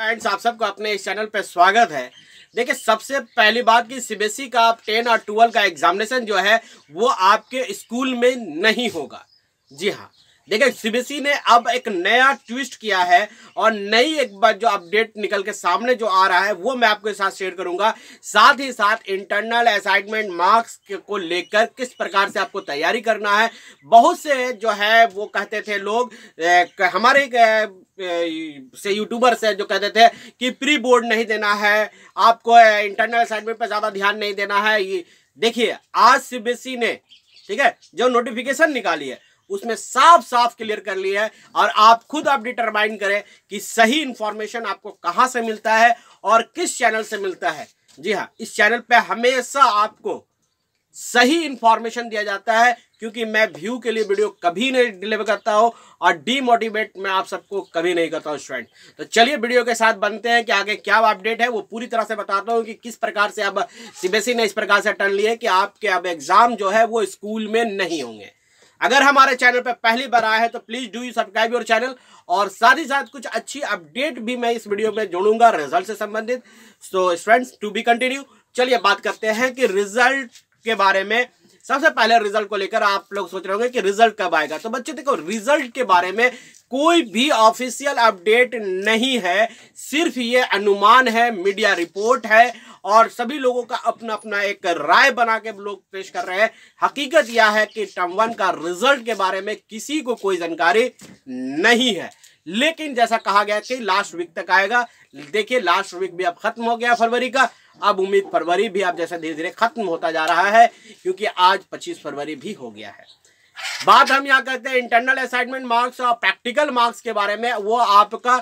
friends आप सबको अपने इस चैनल पर स्वागत है देखिए सबसे पहली बात कि सीबीएसई e का आप टेन और ट्वेल्व का एग्जामिनेशन जो है वो आपके स्कूल में नहीं होगा जी हाँ देखिए सीबीएसई ने अब एक नया ट्विस्ट किया है और नई एक बार जो अपडेट निकल के सामने जो आ रहा है वो मैं आपके साथ शेयर करूंगा साथ ही साथ इंटरनल असाइनमेंट मार्क्स को लेकर किस प्रकार से आपको तैयारी करना है बहुत से जो है वो कहते थे लोग हमारे से यूट्यूबर्स हैं जो कहते थे कि प्री बोर्ड नहीं देना है आपको इंटरनल असाइनमेंट पर ज़्यादा ध्यान नहीं देना है देखिए आज सीबीएसई ने ठीक है जो नोटिफिकेशन निकाली है उसमें साफ साफ क्लियर कर लिया है और आप खुद आप डिटरमाइन करें कि सही इंफॉर्मेशन आपको कहाँ से मिलता है और किस चैनल से मिलता है जी हाँ इस चैनल पे हमेशा आपको सही इंफॉर्मेशन दिया जाता है क्योंकि मैं व्यू के लिए वीडियो कभी नहीं डिलीवर करता हूँ और डीमोटिवेट मैं आप सबको कभी नहीं करता हूँ स्टूडेंट तो चलिए वीडियो के साथ बनते हैं कि आगे क्या अपडेट है वो पूरी तरह से बताता हूँ कि किस प्रकार से अब सीबीएसई ने इस प्रकार से टर्न है कि आपके अब एग्ज़ाम जो है वो स्कूल में नहीं होंगे अगर हमारे चैनल पर पहली बार आए हैं तो please do you subscribe your channel और साथ ही साथ कुछ अच्छी अपडेट भी मैं इस वीडियो में जोड़ूंगा रिजल्ट से संबंधित so students to be continue चलिए बात करते हैं कि रिजल्ट के बारे में सबसे पहले रिजल्ट को लेकर आप लोग सोच रहे होंगे कि रिजल्ट कब आएगा तो बच्चे देखो रिजल्ट के बारे में कोई भी ऑफिशियल अपडेट नहीं है सिर्फ ये अनुमान है मीडिया रिपोर्ट है और सभी लोगों का अपना अपना एक राय बना के लोग पेश कर रहे हैं हकीकत यह है कि टर्म वन का रिजल्ट के बारे में किसी को कोई जानकारी नहीं है लेकिन जैसा कहा गया कि लास्ट वीक तक आएगा देखिए लास्ट वीक भी अब खत्म हो गया फरवरी का अब उम्मीद फरवरी भी अब जैसे धीरे धीरे खत्म होता जा रहा है क्योंकि आज 25 फरवरी भी हो गया है बात हम यहाँ करते हैं इंटरनल असाइनमेंट मार्क्स और प्रैक्टिकल मार्क्स के बारे में वो आपका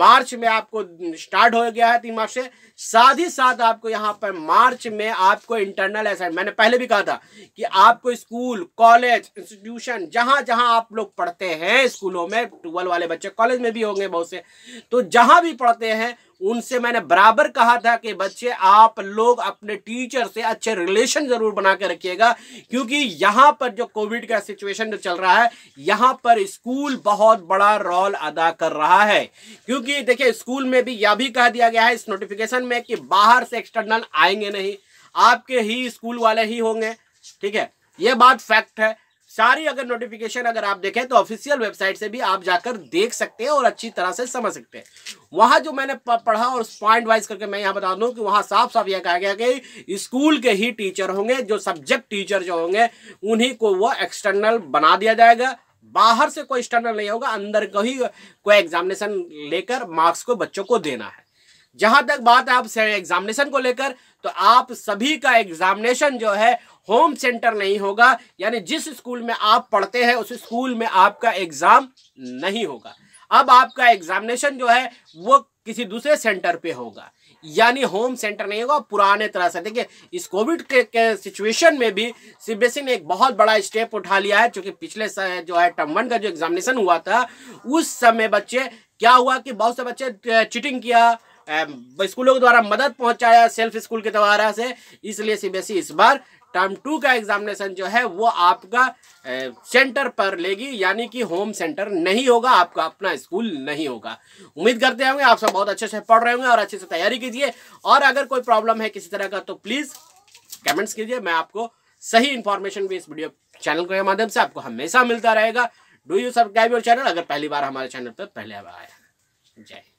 मार्च में आपको स्टार्ट हो गया है तीन मार्च से साथ ही साथ आपको यहाँ पर मार्च में आपको इंटरनल असाइनमेंट मैंने पहले भी कहा था कि आपको स्कूल कॉलेज इंस्टीट्यूशन जहाँ जहाँ आप लोग पढ़ते हैं स्कूलों में ट्वेल्व वाले बच्चे कॉलेज में भी होंगे बहुत से तो जहाँ भी पढ़ते हैं उनसे मैंने बराबर कहा था कि बच्चे आप लोग अपने टीचर से अच्छे रिलेशन जरूर बना के रखिएगा क्योंकि यहाँ पर जो कोविड का सिचुएशन जो चल रहा है यहाँ पर स्कूल बहुत बड़ा रोल अदा कर रहा है क्योंकि देखिए स्कूल में भी यह भी कहा दिया गया है इस नोटिफिकेशन में कि बाहर से एक्सटर्नल आएंगे नहीं आपके ही स्कूल वाले ही होंगे ठीक है यह बात फैक्ट है सारी अगर नोटिफिकेशन अगर आप देखें तो ऑफिशियल वेबसाइट से भी आप जाकर देख सकते हैं और अच्छी तरह से समझ सकते हैं वहां जो मैंने पढ़ा और पॉइंट वाइज करके मैं यहाँ बता दूं कि वहां साफ साफ यह कहा गया कि स्कूल के ही टीचर होंगे जो सब्जेक्ट टीचर जो होंगे उन्हीं को वो एक्सटर्नल बना दिया जाएगा बाहर से कोई एक्सटर्नल नहीं होगा अंदर को ही कोई एग्जामिनेशन लेकर मार्क्स को बच्चों को देना है जहां तक बात है आप एग्जामिनेशन को लेकर तो आप सभी का एग्जामिनेशन जो है होम सेंटर नहीं होगा यानी जिस स्कूल में आप पढ़ते हैं उस स्कूल में आपका एग्ज़ाम नहीं होगा अब आपका एग्जामिनेशन जो है वो किसी दूसरे सेंटर पे होगा यानी होम सेंटर नहीं होगा पुराने तरह से देखिए इस कोविड के, के सिचुएशन में भी सीबीएसई ने एक बहुत बड़ा स्टेप उठा लिया है क्योंकि पिछले जो है टर्म वन का जो एग्जामिनेशन हुआ था उस समय बच्चे क्या हुआ कि बहुत से बच्चे चीटिंग किया स्कूलों के द्वारा मदद पहुंचाया सेल्फ स्कूल के द्वारा से इसलिए सीबीएसई इस बार टर्म टू का एग्जामिनेशन जो है वो आपका सेंटर पर लेगी यानी कि होम सेंटर नहीं होगा आपका अपना स्कूल नहीं होगा उम्मीद करते होंगे आप सब बहुत अच्छे से पढ़ रहे होंगे और अच्छे से तैयारी कीजिए और अगर कोई प्रॉब्लम है किसी तरह का तो प्लीज़ कमेंट्स कीजिए मैं आपको सही इन्फॉर्मेशन भी इस वीडियो चैनल के माध्यम से आपको हमेशा मिलता रहेगा do you subscribe your channel अगर पहली बार हमारे चैनल पर तो पहले आया जय